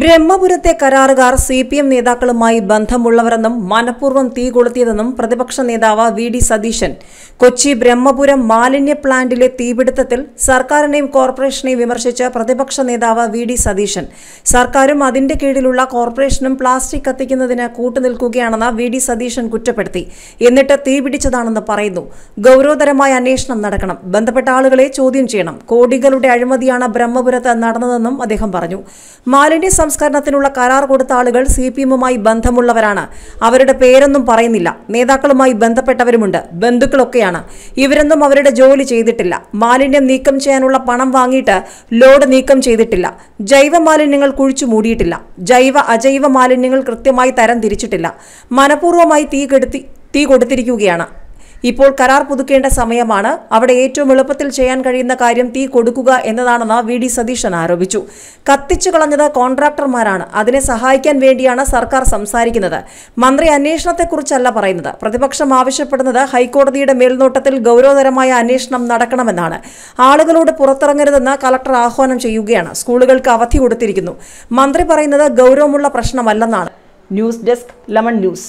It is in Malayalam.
ബ്രഹ്മപുരത്തെ കരാറുകാർ സി പി എം നേതാക്കളുമായി ബന്ധമുള്ളവരെന്നും മനഃപൂർവ്വം തീ കൊളുത്തിയതെന്നും പ്രതിപക്ഷ നേതാവ് വി ഡി സതീശൻ കൊച്ചി ബ്രഹ്മപുരം മാലിന്യ പ്ലാന്റിലെ തീപിടുത്തത്തിൽ സർക്കാരിനെയും കോർപ്പറേഷനെയും വിമർശിച്ച പ്രതിപക്ഷ നേതാവ് വി ഡി സതീശൻ സർക്കാരും അതിന്റെ കീഴിലുള്ള കോർപ്പറേഷനും പ്ലാസ്റ്റിക് കത്തിക്കുന്നതിന് കൂട്ടുനിൽക്കുകയാണെന്ന് വി ഡി സതീശൻ കുറ്റപ്പെടുത്തി എന്നിട്ട് തീപിടിച്ചതാണെന്ന് പറയുന്നു ഗൌരവതരമായ അന്വേഷണം നടക്കണം ബന്ധപ്പെട്ട ആളുകളെ ചോദ്യം ചെയ്യണം കോടികളുടെ അഴിമതിയാണ് ബ്രഹ്മപുരത്ത് നടന്നതെന്നും അദ്ദേഹം പറഞ്ഞു മാലിന്യ സംസ്കരണത്തിനുള്ള കരാർ കൊടുത്ത ആളുകൾ സി പി എമ്മുമായി ബന്ധമുള്ളവരാണ് അവരുടെ പേരൊന്നും പറയുന്നില്ല നേതാക്കളുമായി ബന്ധപ്പെട്ടവരുമുണ്ട് ബന്ധുക്കളൊക്കെയാണ് ഇവരൊന്നും അവരുടെ ജോലി ചെയ്തിട്ടില്ല മാലിന്യം നീക്കം ചെയ്യാനുള്ള പണം വാങ്ങിയിട്ട് ലോഡ് നീക്കം ചെയ്തിട്ടില്ല ജൈവ മാലിന്യങ്ങൾ കുഴിച്ചു മൂടിയിട്ടില്ല ജൈവ അജൈവ മാലിന്യങ്ങൾ കൃത്യമായി തരം തിരിച്ചിട്ടില്ല മനഃപൂർവ്വമായി തീ കെടുത്തി തീ കൊടുത്തിരിക്കുകയാണ് ഇപ്പോൾ കരാർ പുതുക്കേണ്ട സമയമാണ് അവിടെ ഏറ്റവും എളുപ്പത്തിൽ ചെയ്യാൻ കഴിയുന്ന കാര്യം തീ കൊടുക്കുക എന്നതാണെന്ന് വി ഡി സതീശൻ ആരോപിച്ചു കത്തിച്ചു കളഞ്ഞത് കോൺട്രാക്ടർമാരാണ് അതിനെ സഹായിക്കാൻ വേണ്ടിയാണ് സർക്കാർ സംസാരിക്കുന്നത് മന്ത്രി അന്വേഷണത്തെക്കുറിച്ചല്ല പറയുന്നത് പ്രതിപക്ഷം ആവശ്യപ്പെടുന്നത് ഹൈക്കോടതിയുടെ മേൽനോട്ടത്തിൽ ഗൗരവതരമായ അന്വേഷണം നടക്കണമെന്നാണ് ആളുകളോട് പുറത്തിറങ്ങരുതെന്ന് കലക്ടർ ആഹ്വാനം ചെയ്യുകയാണ് സ്കൂളുകൾക്ക് അവധി കൊടുത്തിരിക്കുന്നു മന്ത്രി പറയുന്നത് ഗൗരവമുള്ള പ്രശ്നമല്ലെന്നാണ് ന്യൂസ് ഡെസ്ക് ലെമൺ ന്യൂസ്